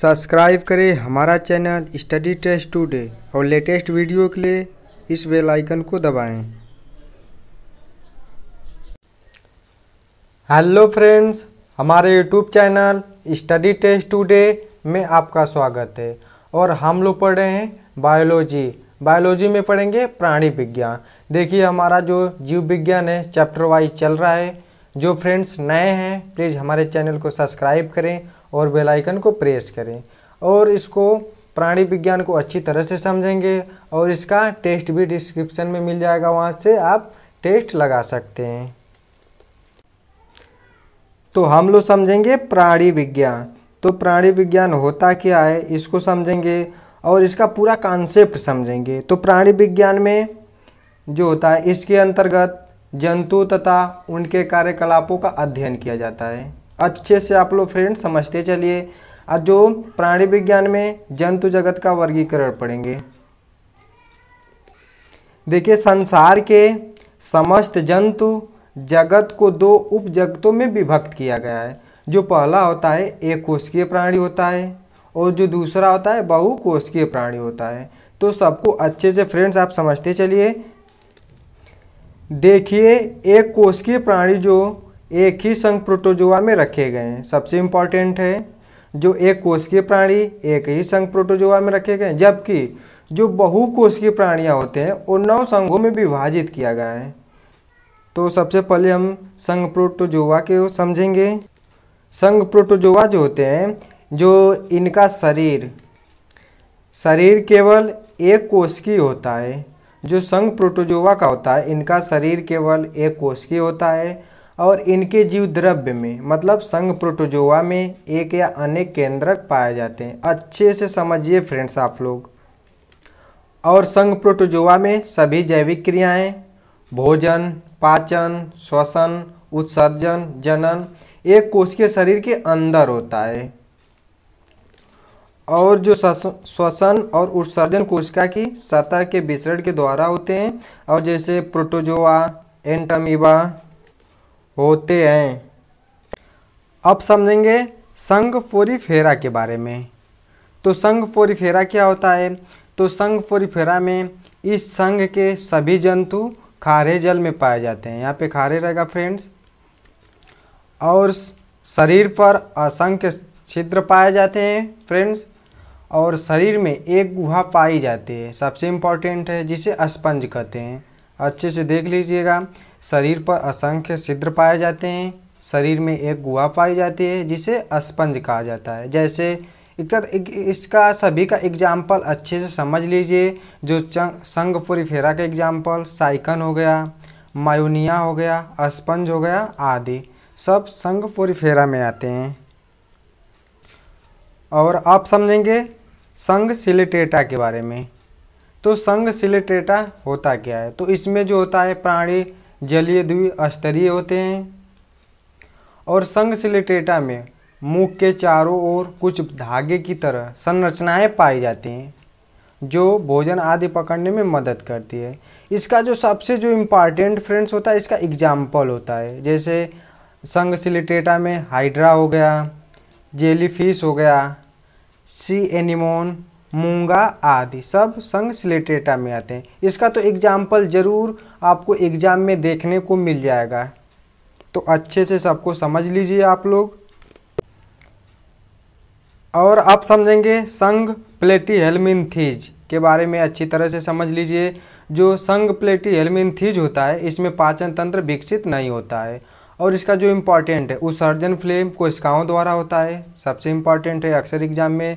Subscribe करें हमारा channel study test today और लेटेस्ट वीडियो के लिए इस बेल आइकन को दबाएं। हेलो फ्रेंड्स हमारे YouTube channel study test today में आपका स्वागत है और हम लोग पढ़ रहे हैं बायोलॉजी बायोलॉजी में पढ़ेंगे प्राणी विज्ञान देखिए हमारा जो जीव विज्ञान है चैप्टर वाइज चल रहा है जो फ्रेंड्स नए हैं प्लीज़ हमारे चैनल को सब्सक्राइब करें और बेल आइकन को प्रेस करें और इसको प्राणी विज्ञान को अच्छी तरह से समझेंगे और इसका टेस्ट भी डिस्क्रिप्शन में मिल जाएगा वहाँ से आप टेस्ट लगा सकते हैं तो हम लोग समझेंगे प्राणी विज्ञान तो प्राणी विज्ञान होता क्या है इसको समझेंगे और इसका पूरा कॉन्सेप्ट समझेंगे तो प्राणी विज्ञान में जो होता है इसके अंतर्गत जंतु तथा उनके कार्यकलापों का अध्ययन किया जाता है अच्छे से आप लोग फ्रेंड समझते चलिए और जो प्राणी विज्ञान में जंतु जगत का वर्गीकरण पढ़ेंगे देखिए संसार के समस्त जंतु जगत को दो उप जगतों में विभक्त किया गया है जो पहला होता है एक कोशकीय प्राणी होता है और जो दूसरा होता है बहु कोशकीय प्राणी होता है तो सबको अच्छे से फ्रेंड्स आप समझते चलिए देखिए एक कोशकीय प्राणी जो एक ही संघ प्रोटोजोआ में रखे गए हैं सबसे इम्पॉर्टेंट है जो एक कोशिकीय प्राणी एक ही संघ प्रोटोजोआ में रखे गए हैं जबकि जो बहु बहुकोशिकीय प्राणियाँ होते हैं वो नौ संघों में विभाजित किया गया है तो सबसे पहले हम संघ प्रोटोजोआ के समझेंगे संघ प्रोटोजोआ जो होते हैं जो इनका शरीर शरीर केवल एक कोशिकीय होता है जो संघ प्रोटोजोआ का होता है इनका शरीर केवल एक कोशिकीय होता है और इनके जीव द्रव्य में मतलब संग प्रोटोजोआ में एक या अनेक केंद्रक पाए जाते हैं अच्छे से समझिए फ्रेंड्स आप लोग और संग प्रोटोजोआ में सभी जैविक क्रियाएं भोजन पाचन श्वसन उत्सर्जन जनन एक कोश के शरीर के अंदर होता है और जो श्वसन और उत्सर्जन कोशिका की सतह के विसरण के द्वारा होते हैं और जैसे प्रोटोजोआ एंटमीबा होते हैं अब समझेंगे संघ फोरी फेरा के बारे में तो संघ फोरी फेरा क्या होता है तो संघ फोरी फेरा में इस संघ के सभी जंतु खारे जल में पाए जाते हैं यहाँ पे खारे रहेगा फ्रेंड्स और शरीर पर असंख्य छिद्र पाए जाते हैं फ्रेंड्स और शरीर में एक गुहा पाई जाती है सबसे इम्पॉर्टेंट है जिसे स्पंज कहते हैं अच्छे से देख लीजिएगा शरीर पर असंख्य छिद्र पाए जाते हैं शरीर में एक गुहा पाई जाती है जिसे स्पंज कहा जाता है जैसे एक इसका सभी का एग्जाम्पल अच्छे से समझ लीजिए जो संग फेरा का एग्जाम्पल साइकन हो गया मायूनिया हो गया स्पंज हो गया आदि सब संग फेरा में आते हैं और आप समझेंगे संग सिलेटेटा के बारे में तो संग सिलेटेटा होता क्या है तो इसमें जो होता है प्राणी जलीय द्विस्तरीय होते हैं और संगसिलिटेटा में मुख के चारों ओर कुछ धागे की तरह संरचनाएं पाई जाती हैं जो भोजन आदि पकड़ने में मदद करती है इसका जो सबसे जो इम्पॉर्टेंट फ्रेंड्स होता है इसका एग्जाम्पल होता है जैसे संगसिलिटेटा में हाइड्रा हो गया जेलीफिश हो गया सी एनिमोन मूंगा आदि सब स्लेटेटा में आते हैं इसका तो एग्जाम्पल ज़रूर आपको एग्ज़ाम में देखने को मिल जाएगा तो अच्छे से सबको समझ लीजिए आप लोग और आप समझेंगे संग प्लेटी हेलमिनथीज के बारे में अच्छी तरह से समझ लीजिए जो संग प्लेटी हेलमिनथीज होता है इसमें पाचन तंत्र विकसित नहीं होता है और इसका जो इम्पॉर्टेंट है उत्सर्जन फ्लेम कोशिकाओं द्वारा होता है सबसे इम्पॉर्टेंट है अक्सर एग्जाम में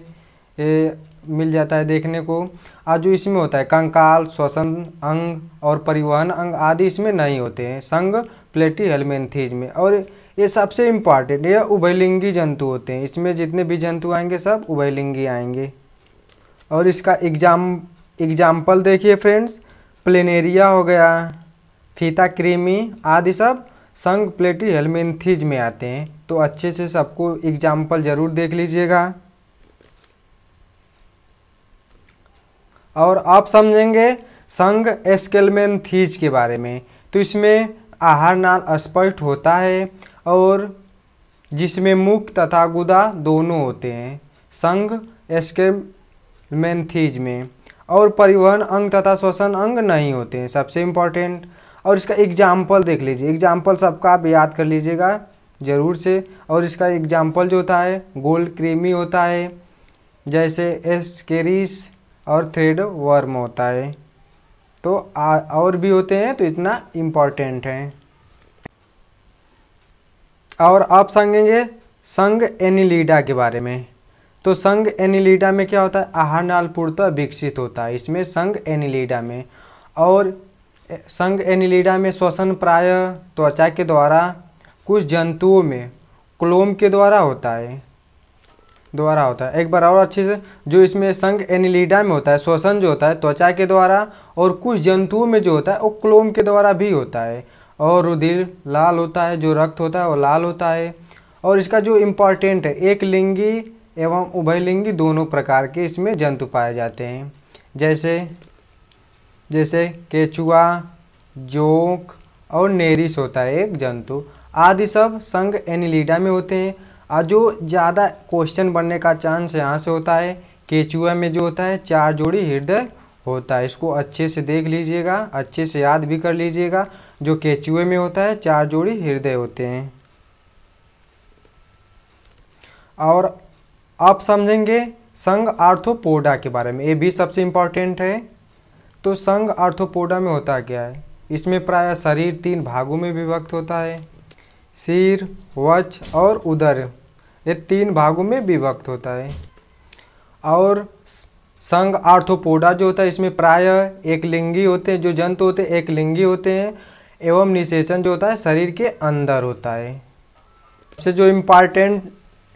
मिल जाता है देखने को और जो इसमें होता है कंकाल श्वसन अंग और परिवहन अंग आदि इसमें नहीं होते हैं संग प्लेटी हेलमेंथीज में और ये सबसे इम्पॉर्टेंट ये उभयलिंगी जंतु होते हैं इसमें जितने भी जंतु आएंगे सब उभयलिंगी आएंगे और इसका एग्जाम एग्जाम्पल देखिए फ्रेंड्स प्लेनेरिया हो गया फीता क्रीमी आदि सब संग प्लेटी हेलमेंथीज में आते हैं तो अच्छे से सबको एग्जाम्पल ज़रूर देख लीजिएगा और आप समझेंगे संग एस्केलमेन थीज के बारे में तो इसमें आहार नाल स्पष्ट होता है और जिसमें मुख तथा गुदा दोनों होते हैं संग थीज में और परिवहन अंग तथा श्वसन अंग नहीं होते हैं सबसे इम्पॉर्टेंट और इसका एग्जाम्पल देख लीजिए एग्जाम्पल सबका आप याद कर लीजिएगा ज़रूर से और इसका एग्जाम्पल जो होता है गोल क्रीमी होता है जैसे एस्केरिस और थ्रेड वर्म होता है तो आ, और भी होते हैं तो इतना इम्पॉर्टेंट है और आप समझेंगे संग एनिलीडा के बारे में तो संग एनिलीडा में क्या होता है आहार नाल पूर्णतः विकसित होता है इसमें संग एनिलीडा में और संग एनिलीडा में श्वसन प्राय त्वचा के द्वारा कुछ जंतुओं में क्लोम के द्वारा होता है द्वारा होता है एक बार और अच्छे से जो इसमें संघ एनिलीडा में होता है श्वसन जो होता है त्वचा के द्वारा और कुछ जंतुओं में जो होता है वो क्लोम के द्वारा भी होता है और रुधिर लाल होता है जो रक्त होता है वो लाल होता है और इसका जो इम्पॉर्टेंट है एक लिंगी एवं उभयलिंगी दोनों प्रकार के इसमें जंतु पाए जाते हैं जैसे जैसे केचुआ जोंक और नेरिस होता है एक जंतु आदि सब संघ एनिलीडा में होते हैं और जो ज़्यादा क्वेश्चन बनने का चांस यहाँ से होता है केचुआ में जो होता है चार जोड़ी हृदय होता है इसको अच्छे से देख लीजिएगा अच्छे से याद भी कर लीजिएगा जो केचुए में होता है चार जोड़ी हृदय होते हैं और आप समझेंगे संघ आर्थोपोडा के बारे में ये भी सबसे इम्पॉर्टेंट है तो संघ आर्थोपोडा में होता क्या है इसमें प्रायः शरीर तीन भागों में विभक्त होता है सिर वच और उदर ये तीन भागों में विभक्त होता है और संग आर्थोपोडा जो होता है इसमें प्रायः एक लिंगी होते हैं जो जंतु होते हैं एक लिंगी होते हैं एवं निषेचन जो होता है शरीर के अंदर होता है सबसे जो इम्पॉर्टेंट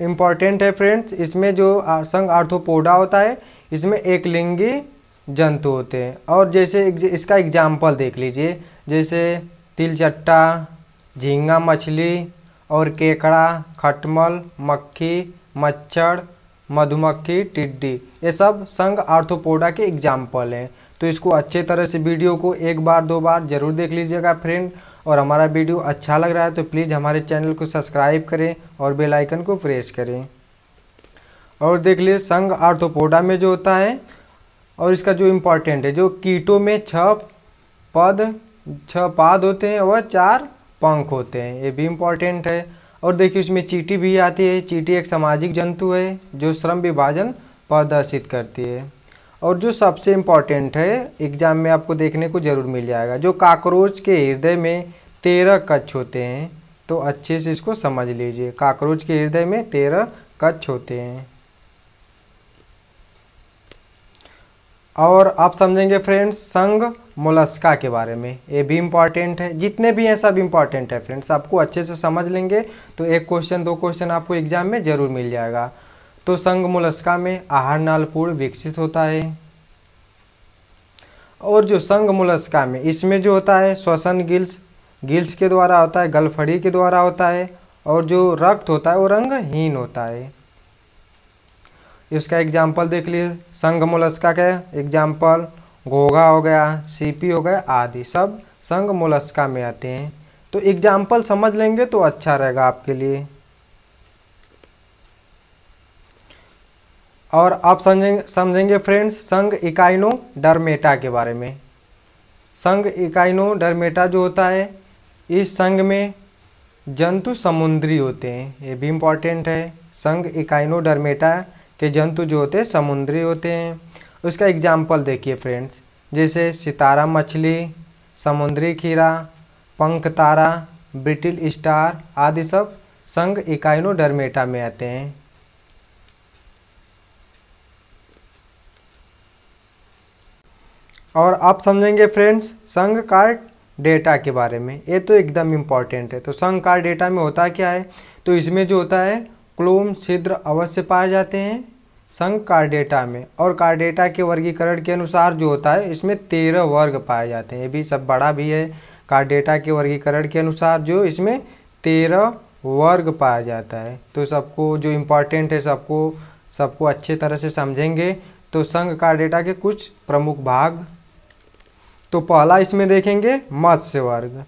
इम्पॉर्टेंट है फ्रेंड्स इसमें जो संग आर्थोपोडा होता है इसमें एक लिंगी जंतु होते हैं और जैसे इसका एग्जाम्पल देख लीजिए जैसे तिलचट्टा झींगा मछली और केकड़ा खटमल मक्खी मच्छर मधुमक्खी टिड्डी ये सब संघ आर्थोपोडा के एग्जाम्पल हैं तो इसको अच्छे तरह से वीडियो को एक बार दो बार ज़रूर देख लीजिएगा फ्रेंड और हमारा वीडियो अच्छा लग रहा है तो प्लीज़ हमारे चैनल को सब्सक्राइब करें और बेल आइकन को प्रेस करें और देख लीजिए संघ आर्थोपोडा में जो होता है और इसका जो इम्पोर्टेंट है जो कीटों में छ पद छः पाद होते हैं वह चार पंख होते हैं ये भी इम्पॉर्टेंट है और देखिए उसमें चीटी भी आती है चीटी एक सामाजिक जंतु है जो श्रम विभाजन प्रदर्शित करती है और जो सबसे इम्पॉर्टेंट है एग्जाम में आपको देखने को ज़रूर मिल जाएगा जो काकरोच के हृदय में तेरह कच्छ होते हैं तो अच्छे से इसको समझ लीजिए काकरोच के हृदय में तेरह कच्छ होते हैं और आप समझेंगे फ्रेंड्स संघ मोलस्का के बारे में ये भी इम्पॉर्टेंट है जितने भी हैं सब इम्पॉर्टेंट है फ्रेंड्स आपको अच्छे से समझ लेंगे तो एक क्वेश्चन दो क्वेश्चन आपको एग्जाम में ज़रूर मिल जाएगा तो संघ मोलस्का में आहार नालपूर्ण विकसित होता है और जो संघ मोलस्का में इसमें जो होता है श्वसन गिल्स गिल्स के द्वारा होता है गलफड़ी के द्वारा होता है और जो रक्त होता है वो रंगहीन होता है इसका एग्जाम्पल देख लिए संघ मोलस्का के एग्जाम्पल घोघा हो गया सीपी हो गया आदि सब संघ मोलस्का में आते हैं तो एग्जाम्पल समझ लेंगे तो अच्छा रहेगा आपके लिए और आप समझेंगे समझेंगे फ्रेंड्स संघ इकाइनो डरमेटा के बारे में संघ इकाइनो डरमेटा जो होता है इस संघ में जंतु समुद्री होते हैं ये भी इम्पॉर्टेंट है संघ इकाइनो डरमेटा के जंतु जो होते हैं समुद्री होते हैं उसका एग्जाम्पल देखिए फ्रेंड्स जैसे सितारा मछली समुद्री खीरा पंख तारा ब्रिटिल स्टार आदि सब संघ इकाइनोडर्मेटा में आते हैं और आप समझेंगे फ्रेंड्स संघ कार्ड डेटा के बारे में ये तो एकदम इम्पॉर्टेंट है तो संघ कार्ड डेटा में होता क्या है तो इसमें जो होता है क्लोम छिद्र अवश्य पाए जाते हैं संघ कार्डेटा में और कार्डेटा के वर्गीकरण के अनुसार जो होता है इसमें तेरह वर्ग पाए जाते हैं ये भी सब बड़ा भी है कार्डेटा के वर्गीकरण के अनुसार जो इसमें तेरह वर्ग पाया जाता है तो सबको जो इम्पॉर्टेंट है सबको सबको अच्छे तरह से समझेंगे तो संघ कार्डेटा के कुछ प्रमुख भाग तो पहला इसमें देखेंगे मत्स्य वर्ग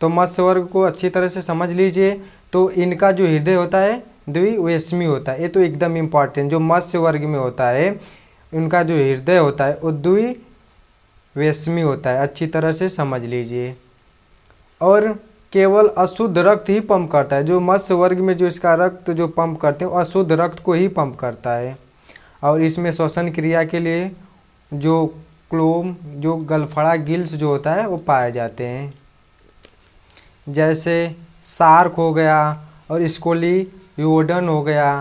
तो मत्स्य वर्ग को अच्छी तरह से समझ लीजिए तो इनका जो हृदय होता है द्विवेशमी होता है ये तो एकदम इम्पॉर्टेंट जो मत्स्य वर्ग में होता है उनका जो हृदय होता है वो द्विवेशमी होता है अच्छी तरह से समझ लीजिए और केवल अशुद्ध रक्त ही पंप करता है जो मत्स्य वर्ग में जो इसका रक्त जो पंप करते हैं अशुद्ध रक्त को ही पंप करता है और इसमें श्वसन क्रिया के लिए जो क्लोम जो गलफड़ा गिल्स जो होता है वो पाए जाते हैं जैसे सार्क हो गया और स्कोली योडन हो गया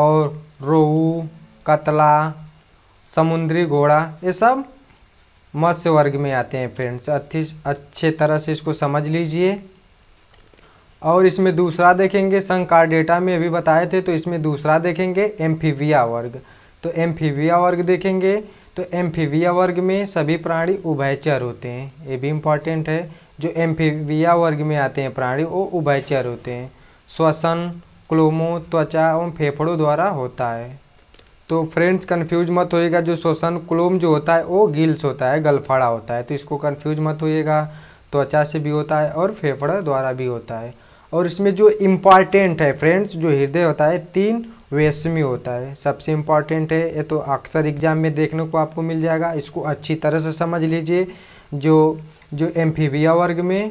और रोहू कतला समुद्री घोड़ा ये सब मत्स्य वर्ग में आते हैं फ्रेंड्स अच्छी अच्छे तरह से इसको समझ लीजिए और इसमें दूसरा देखेंगे संकार डेटा में अभी बताए थे तो इसमें दूसरा देखेंगे एम्फीविया वर्ग तो एम्फीविया वर्ग देखेंगे तो एम्फीविया वर्ग में सभी प्राणी उभयचर होते हैं ये भी इम्पॉर्टेंट है जो एम्फीविया वर्ग में आते हैं प्राणी वो उभयचर होते हैं श्वसन क्लोमों त्वचा एवं फेफड़ों द्वारा होता है तो फ्रेंड्स कन्फ्यूज मत होइएगा जो शोषण क्लोम जो होता है वो गिल्स होता है गलफड़ा होता है तो इसको कन्फ्यूज मत होइएगा त्वचा से भी होता है और फेफड़ा द्वारा भी होता है और इसमें जो इम्पॉर्टेंट है फ्रेंड्स जो हृदय होता है तीन वेशमी होता है सबसे इम्पॉर्टेंट है ये तो अक्सर एग्जाम में देखने को आपको मिल जाएगा इसको अच्छी तरह से समझ लीजिए जो जो एम्फीबिया वर्ग में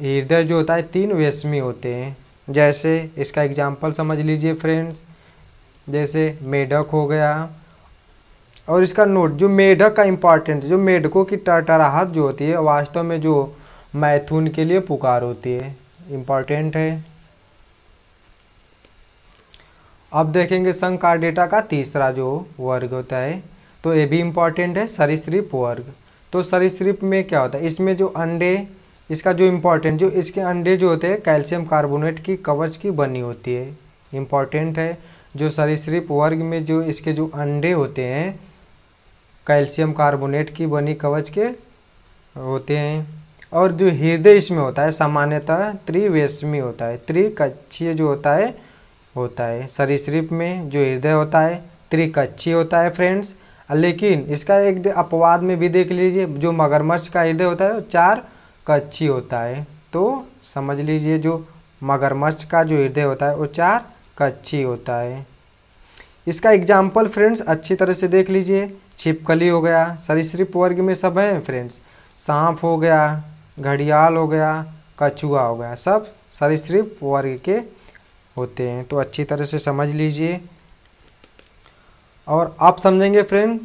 हृदय जो होता है तीन वेशमी होते हैं जैसे इसका एग्जाम्पल समझ लीजिए फ्रेंड्स जैसे मेढक हो गया और इसका नोट जो मेढक का इम्पॉर्टेंट जो मेढकों की टटराहट जो होती है वास्तव में जो मैथुन के लिए पुकार होती है इम्पॉर्टेंट है अब देखेंगे संघ डेटा का तीसरा जो वर्ग होता है तो ये भी इम्पॉर्टेंट है सरीसृप वर्ग तो सरिसप में क्या होता है इसमें जो अंडे इसका जो इम्पोर्टेंट जो इसके अंडे जो होते हैं कैल्शियम कार्बोनेट की कवच की बनी होती है इम्पॉर्टेंट है जो सरीसृप वर्ग में जो इसके जो अंडे होते हैं कैल्शियम कार्बोनेट की बनी कवच के होते हैं और जो हृदय इसमें होता है सामान्यतः त्रिवेशमी होता है त्रिकक्षीय जो होता है होता है सरीसृप में जो हृदय होता है त्रिकक्षीय होता है फ्रेंड्स लेकिन इसका एक अपवाद में भी देख लीजिए जो मगरमच्छ का हृदय होता है वो चार कच्ची होता है तो समझ लीजिए जो मगरमच्छ का जो हृदय होता है वो चार कच्ची होता है इसका एग्जाम्पल फ्रेंड्स अच्छी तरह से देख लीजिए छिपकली हो गया सरीसृप वर्ग में सब हैं फ्रेंड्स सांप हो गया घड़ियाल हो गया कछुआ हो गया सब सरीसृप वर्ग के होते हैं तो अच्छी तरह से समझ लीजिए और आप समझेंगे फ्रेंड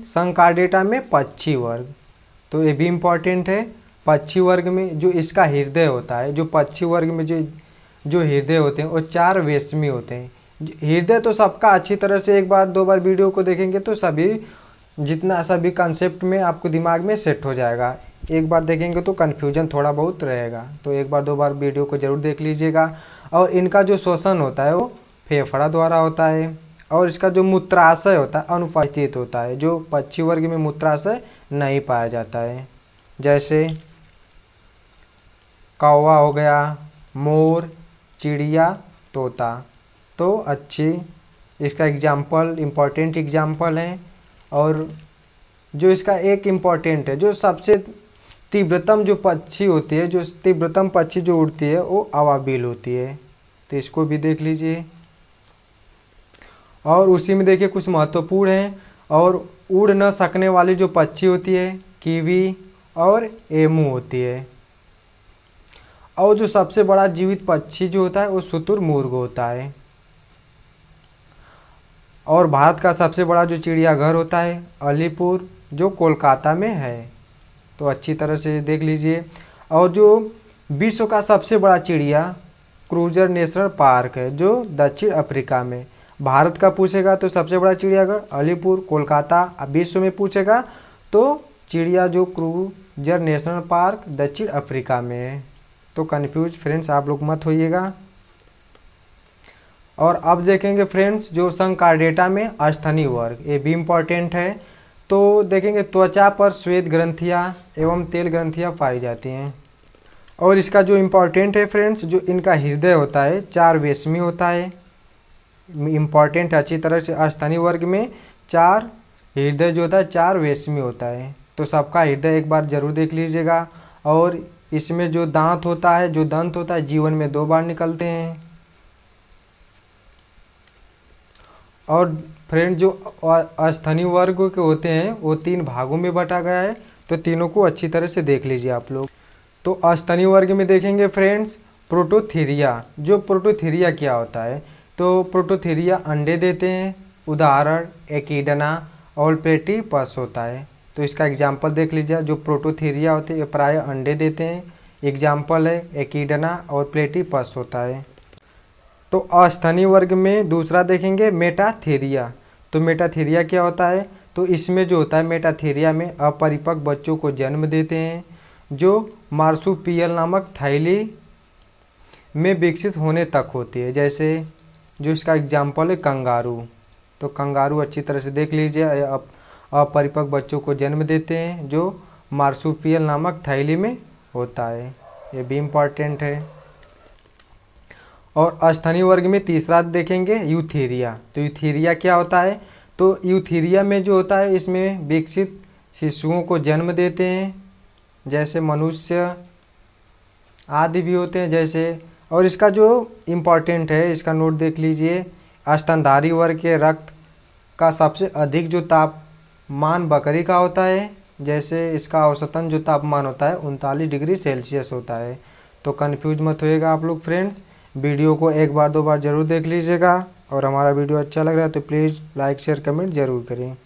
डेटा में पक्षी वर्ग तो ये भी इम्पॉर्टेंट है पक्षी वर्ग में जो इसका हृदय होता है जो पक्षी वर्ग में जो जो हृदय होते हैं वो चार वेशमी होते हैं हृदय तो सबका अच्छी तरह से एक बार दो बार वीडियो को देखेंगे तो सभी जितना सभी कंसेप्ट में आपको दिमाग में सेट हो जाएगा एक बार देखेंगे तो कन्फ्यूजन थोड़ा बहुत रहेगा तो एक बार दो बार वीडियो को ज़रूर देख लीजिएगा और इनका जो शोषण होता है वो फेफड़ा द्वारा होता है और इसका जो मूत्राशय होता है अनुपस्थित होता है जो पक्षी वर्ग में मूत्राशय नहीं पाया जाता है जैसे कौवा हो गया मोर चिड़िया तोता तो अच्छी इसका एग्जाम्पल इम्पॉर्टेंट एग्जाम्पल है और जो इसका एक इम्पॉर्टेंट है जो सबसे तीव्रतम जो पक्षी होती है जो तीव्रतम पक्षी जो उड़ती है वो अवाबील होती है तो इसको भी देख लीजिए और उसी में देखिए कुछ महत्वपूर्ण हैं और उड़ न सकने वाली जो पक्षी होती है कीवी और एमू होती है और जो सबसे बड़ा जीवित पक्षी जो होता है वो शुतुरमुर्ग मुर्ग होता है और भारत का सबसे बड़ा जो चिड़ियाघर होता है अलीपुर जो कोलकाता में है तो अच्छी तरह से देख लीजिए और जो विश्व का सबसे बड़ा चिड़िया क्रूजर नेशनल पार्क है जो दक्षिण अफ्रीका में भारत का पूछेगा तो सबसे बड़ा चिड़ियाघर अलीपुर कोलकाता विश्व में पूछेगा तो चिड़िया जो क्रूजर नेशनल पार्क दक्षिण अफ्रीका में है तो कन्फ्यूज फ्रेंड्स आप लोग मत होइएगा और अब देखेंगे फ्रेंड्स जो संघ का डेटा में अस्थनी वर्ग ये भी इम्पॉर्टेंट है तो देखेंगे त्वचा पर श्वेत ग्रंथियाँ एवं तेल ग्रंथियाँ पाई जाती हैं और इसका जो इम्पॉर्टेंट है फ्रेंड्स जो इनका हृदय होता है चार वेशमी होता है इम्पॉर्टेंट अच्छी तरह से अस्थनी वर्ग में चार हृदय जो होता है चार वेशमी होता है तो सबका हृदय एक बार ज़रूर देख लीजिएगा और इसमें जो दांत होता है जो दंत होता है जीवन में दो बार निकलते हैं और फ्रेंड जो अस्थनी वर्ग के होते हैं वो तीन भागों में बटा गया है तो तीनों को अच्छी तरह से देख लीजिए आप लोग तो अस्थनी वर्ग में देखेंगे फ्रेंड्स प्रोटोथीरिया जो प्रोटोथीरिया क्या होता है तो प्रोटोथीरिया अंडे देते हैं उदाहरण एकीडना पेटी पस होता है तो इसका एग्जाम्पल देख लीजिए जो प्रोटोथीरिया होते हैं ये प्राय अंडे देते हैं एग्जाम्पल है एकीडना और प्लेटीपस होता है तो अस्थनी वर्ग में दूसरा देखेंगे मेटाथीरिया तो मेटाथीरिया क्या होता है तो इसमें जो होता है मेटाथीरिया में अपरिपक्व बच्चों को जन्म देते हैं जो मार्सुपियल नामक थैली में विकसित होने तक होती है जैसे जो इसका एग्जाम्पल है कंगारू तो कंगारू अच्छी तरह से देख लीजिए अब अपरिपक्व बच्चों को जन्म देते हैं जो मार्सुपियल नामक थैली में होता है ये भी इम्पॉर्टेंट है और अस्थनी वर्ग में तीसरा देखेंगे यूथीरिया तो यूथीरिया क्या होता है तो यूथीरिया में जो होता है इसमें विकसित शिशुओं को जन्म देते हैं जैसे मनुष्य आदि भी होते हैं जैसे और इसका जो इम्पॉर्टेंट है इसका नोट देख लीजिए अस्तनधारी वर्ग के रक्त का सबसे अधिक जो ताप मान बकरी का होता है जैसे इसका औसतन जो तापमान होता है उनतालीस डिग्री सेल्सियस होता है तो कन्फ्यूज मत होएगा आप लोग फ्रेंड्स वीडियो को एक बार दो बार ज़रूर देख लीजिएगा और हमारा वीडियो अच्छा लग रहा है तो प्लीज़ लाइक शेयर कमेंट ज़रूर करें